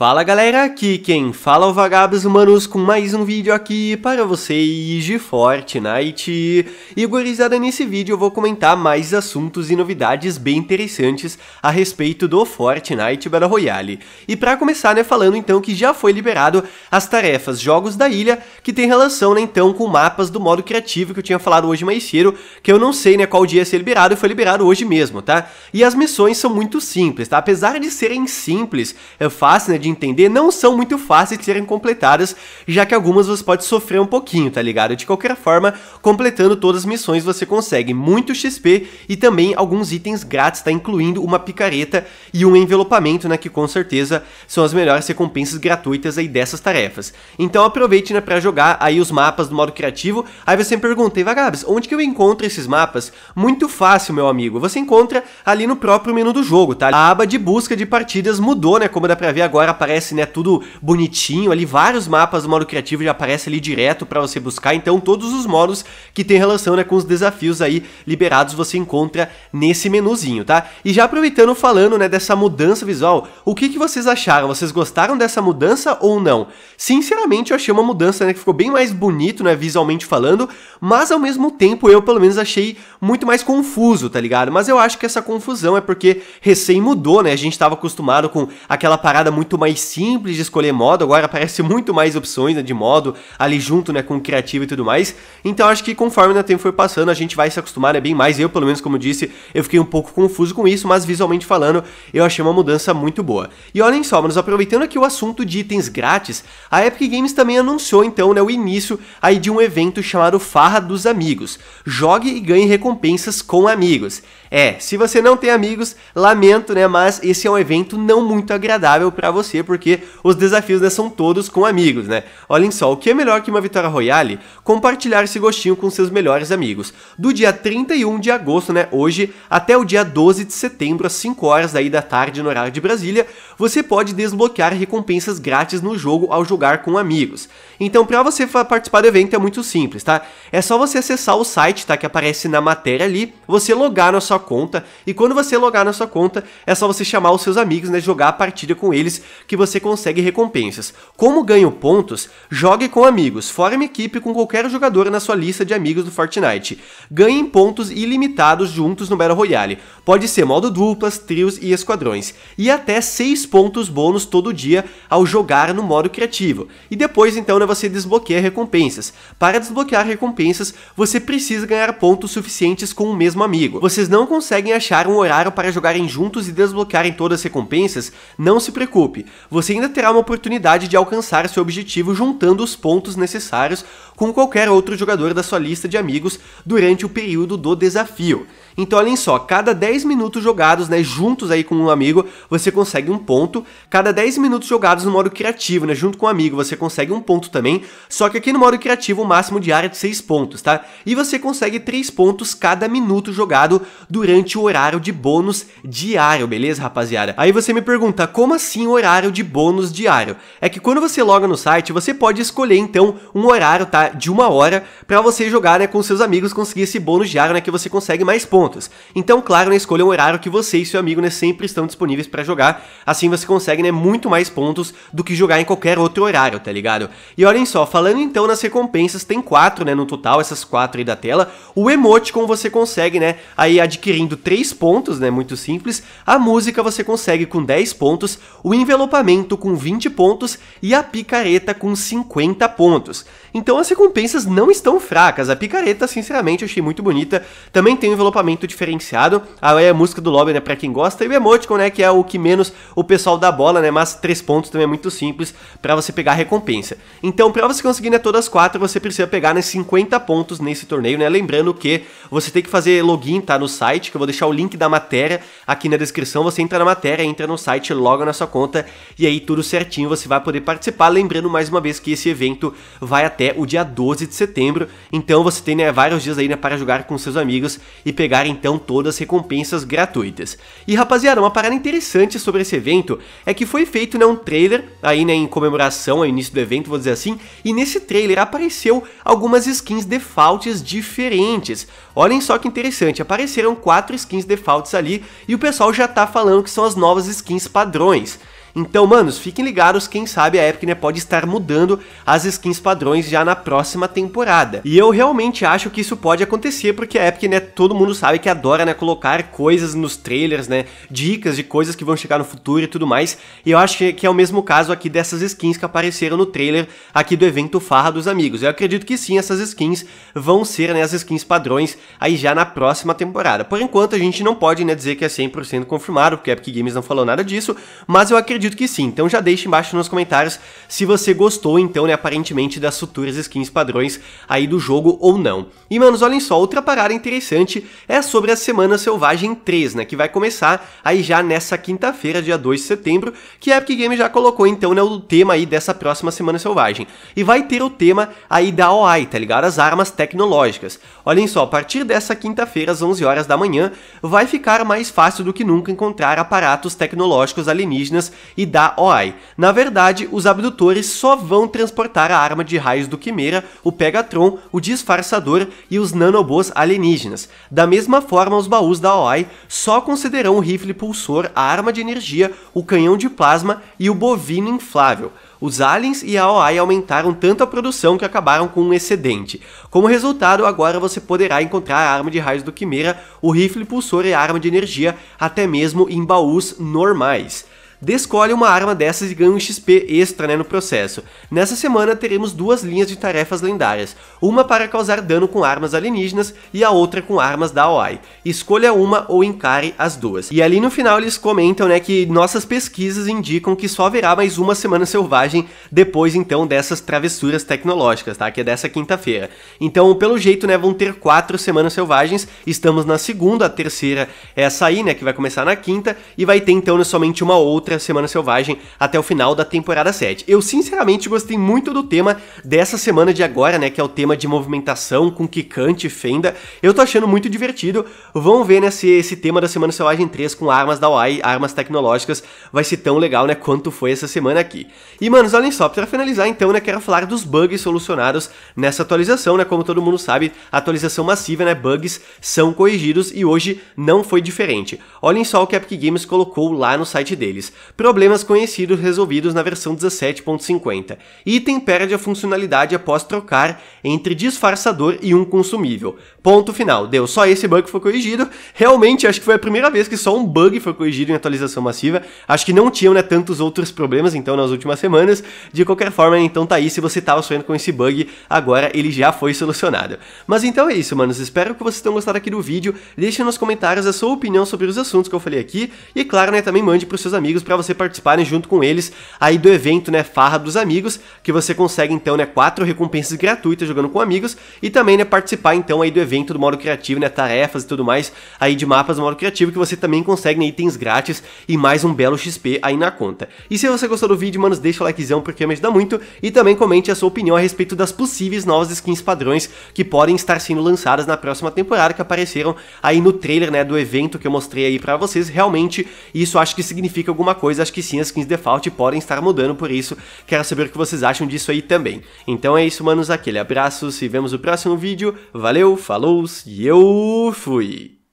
Fala galera, aqui quem fala é o Vagabos Humanos com mais um vídeo aqui para vocês de Fortnite. E gurizada, nesse vídeo eu vou comentar mais assuntos e novidades bem interessantes a respeito do Fortnite Battle Royale. E para começar, né, falando então que já foi liberado as tarefas Jogos da Ilha, que tem relação, né, então, com mapas do modo criativo que eu tinha falado hoje mais cedo, que eu não sei, né, qual dia ia ser liberado, foi liberado hoje mesmo, tá? E as missões são muito simples, tá? Apesar de serem simples, é fácil, né, de entender não são muito fáceis de serem completadas, já que algumas você pode sofrer um pouquinho, tá ligado? De qualquer forma, completando todas as missões você consegue muito XP e também alguns itens grátis, tá? Incluindo uma picareta e um envelopamento, né? Que com certeza são as melhores recompensas gratuitas aí dessas tarefas. Então aproveite, né? Pra jogar aí os mapas do modo criativo. Aí você me perguntei, Vagabes, onde que eu encontro esses mapas? Muito fácil, meu amigo. Você encontra ali no próprio menu do jogo, tá? A aba de busca de partidas mudou, né? Como dá pra ver agora, aparece, né, tudo bonitinho ali, vários mapas do modo criativo já aparecem ali direto para você buscar, então todos os modos que tem relação, né, com os desafios aí liberados você encontra nesse menuzinho, tá? E já aproveitando falando, né, dessa mudança visual, o que que vocês acharam? Vocês gostaram dessa mudança ou não? Sinceramente, eu achei uma mudança, né, que ficou bem mais bonito, né, visualmente falando, mas ao mesmo tempo eu pelo menos achei muito mais confuso, tá ligado? Mas eu acho que essa confusão é porque recém mudou, né? A gente tava acostumado com aquela parada muito mais simples de escolher modo, agora aparece muito mais opções né, de modo ali junto né, com o criativo e tudo mais. Então acho que conforme o tempo for passando, a gente vai se acostumar né, bem mais. Eu, pelo menos, como disse, eu fiquei um pouco confuso com isso, mas visualmente falando, eu achei uma mudança muito boa. E olhem só, mas aproveitando aqui o assunto de itens grátis, a Epic Games também anunciou então né, o início aí de um evento chamado Farra dos Amigos. Jogue e ganhe recompensas com amigos. É, se você não tem amigos, lamento, né, mas esse é um evento não muito agradável para você você, porque os desafios né, são todos com amigos, né? Olhem só, o que é melhor que uma vitória royale? Compartilhar esse gostinho com seus melhores amigos. Do dia 31 de agosto, né, hoje, até o dia 12 de setembro, às 5 horas daí da tarde no horário de Brasília, você pode desbloquear recompensas grátis no jogo ao jogar com amigos. Então, para você participar do evento é muito simples, tá? É só você acessar o site, tá, que aparece na matéria ali, você logar na sua conta e quando você logar na sua conta, é só você chamar os seus amigos, né, jogar a partida com eles que você consegue recompensas. Como ganho pontos? Jogue com amigos, forme equipe com qualquer jogador na sua lista de amigos do Fortnite. Ganhem pontos ilimitados juntos no Battle Royale. Pode ser modo duplas, trios e esquadrões. E até 6 pontos bônus todo dia ao jogar no modo criativo. E depois então né, você desbloqueia recompensas. Para desbloquear recompensas, você precisa ganhar pontos suficientes com o mesmo amigo. Vocês não conseguem achar um horário para jogarem juntos e desbloquearem todas as recompensas? Não se preocupe, você ainda terá uma oportunidade de alcançar seu objetivo juntando os pontos necessários com qualquer outro jogador da sua lista de amigos durante o período do desafio. Então olhem só, cada 10 minutos jogados, né, juntos aí com um amigo, você consegue um ponto. Cada 10 minutos jogados no modo criativo, né, junto com um amigo, você consegue um ponto também. Só que aqui no modo criativo o máximo diário é de 6 pontos, tá? E você consegue 3 pontos cada minuto jogado durante o horário de bônus diário, beleza, rapaziada? Aí você me pergunta, como assim horário horário de bônus diário. É que quando você loga no site, você pode escolher então um horário, tá, de uma hora para você jogar, né, com seus amigos conseguir esse bônus diário, né, que você consegue mais pontos. Então, claro, né, escolha um horário que você e seu amigo, né, sempre estão disponíveis para jogar. Assim você consegue, né, muito mais pontos do que jogar em qualquer outro horário, tá ligado? E olhem só, falando então nas recompensas, tem quatro, né, no total, essas quatro aí da tela. O emoticon você consegue, né, aí adquirindo três pontos, né, muito simples. A música você consegue com 10 pontos. O envelope acampamento com 20 pontos e a picareta com 50 pontos. Então as recompensas não estão fracas, a picareta sinceramente achei muito bonita, também tem um envelopamento diferenciado, a, ah, é a música do lobby né, pra quem gosta, e o emoticon né, que é o que menos o pessoal dá bola, né, mas 3 pontos também é muito simples para você pegar a recompensa. Então pra você conseguir né, todas as 4 você precisa pegar né, 50 pontos nesse torneio, né, lembrando que você tem que fazer login tá, no site, que eu vou deixar o link da matéria aqui na descrição, você entra na matéria, entra no site, logo na sua conta e aí tudo certinho você vai poder participar. Lembrando mais uma vez que esse evento vai até o dia 12 de setembro. Então você tem né, vários dias aí né, para jogar com seus amigos e pegar então todas as recompensas gratuitas. E rapaziada, uma parada interessante sobre esse evento é que foi feito né, um trailer aí né, em comemoração ao início do evento, vou dizer assim. E nesse trailer apareceu algumas skins defaults diferentes. Olhem só que interessante, apareceram quatro skins defaults ali e o pessoal já tá falando que são as novas skins padrões. Então, manos, fiquem ligados, quem sabe a Epic né, pode estar mudando as skins padrões já na próxima temporada. E eu realmente acho que isso pode acontecer, porque a Epic, né, todo mundo sabe que adora, né, colocar coisas nos trailers, né, dicas de coisas que vão chegar no futuro e tudo mais. E eu acho que é o mesmo caso aqui dessas skins que apareceram no trailer aqui do evento Farra dos Amigos. Eu acredito que sim, essas skins vão ser, né, as skins padrões aí já na próxima temporada. Por enquanto, a gente não pode, né, dizer que é 100% confirmado, porque a Epic Games não falou nada disso, mas eu acredito acredito que sim. Então já deixe embaixo nos comentários se você gostou, então, né, aparentemente, das futuras skins padrões aí do jogo ou não. E, manos, olhem só, outra parada interessante é sobre a Semana Selvagem 3, né, que vai começar aí já nessa quinta-feira, dia 2 de setembro, que a Epic Games já colocou, então, né, o tema aí dessa próxima Semana Selvagem. E vai ter o tema aí da OI, tá ligado? As armas tecnológicas. Olhem só, a partir dessa quinta-feira, às 11 horas da manhã, vai ficar mais fácil do que nunca encontrar aparatos tecnológicos alienígenas e da OI. Na verdade, os abdutores só vão transportar a arma de raios do Quimera, o Pegatron, o Disfarçador e os nanobôs alienígenas. Da mesma forma, os baús da OI só consideram o rifle pulsor, a arma de energia, o canhão de plasma e o bovino inflável. Os aliens e a OI aumentaram tanto a produção que acabaram com um excedente. Como resultado, agora você poderá encontrar a arma de raios do Quimera, o rifle pulsor e a arma de energia, até mesmo em baús normais. Descolhe uma arma dessas e ganha um XP extra né, no processo. Nessa semana teremos duas linhas de tarefas lendárias, uma para causar dano com armas alienígenas e a outra com armas da OI. Escolha uma ou encare as duas. E ali no final eles comentam né, que nossas pesquisas indicam que só haverá mais uma semana selvagem depois então dessas travessuras tecnológicas, tá? Que é dessa quinta-feira. Então, pelo jeito, né, vão ter quatro semanas selvagens. Estamos na segunda, a terceira é essa aí, né, que vai começar na quinta e vai ter então somente uma outra contra a Semana Selvagem até o final da temporada 7. Eu sinceramente gostei muito do tema dessa semana de agora, né, que é o tema de movimentação com Kikante e Fenda. Eu tô achando muito divertido. Vamos ver, né, se esse tema da Semana Selvagem 3 com armas da UI, armas tecnológicas, vai ser tão legal, né, quanto foi essa semana aqui. E, manos, olhem só, para finalizar então, né, quero falar dos bugs solucionados nessa atualização, né, como todo mundo sabe, atualização massiva, né, bugs são corrigidos e hoje não foi diferente. Olhem só o que a Epic Games colocou lá no site deles problemas conhecidos resolvidos na versão 17.50. Item perde a funcionalidade após trocar entre disfarçador e um consumível. Ponto final, deu. Só esse bug foi corrigido. Realmente, acho que foi a primeira vez que só um bug foi corrigido em atualização massiva. Acho que não tinham né, tantos outros problemas, então, nas últimas semanas. De qualquer forma, então tá aí. Se você tava tá sonhando com esse bug, agora ele já foi solucionado. Mas então é isso, manos. Espero que vocês tenham gostado aqui do vídeo. Deixe nos comentários a sua opinião sobre os assuntos que eu falei aqui. E claro, né, também mande pros seus amigos, para você participarem junto com eles aí do evento, né, Farra dos Amigos, que você consegue então, né, quatro recompensas gratuitas jogando com amigos e também, né, participar então aí do evento do modo criativo, né, tarefas e tudo mais aí de mapas do modo criativo que você também consegue né, itens grátis e mais um belo XP aí na conta. E se você gostou do vídeo, mano deixa o likezão porque me ajuda muito e também comente a sua opinião a respeito das possíveis novas skins padrões que podem estar sendo lançadas na próxima temporada que apareceram aí no trailer, né, do evento que eu mostrei aí para vocês. Realmente isso acho que significa alguma coisa, acho que sim, as skins default podem estar mudando, por isso quero saber o que vocês acham disso aí também. Então é isso, manos, aquele abraço, se vemos no próximo vídeo, valeu, falou e eu fui!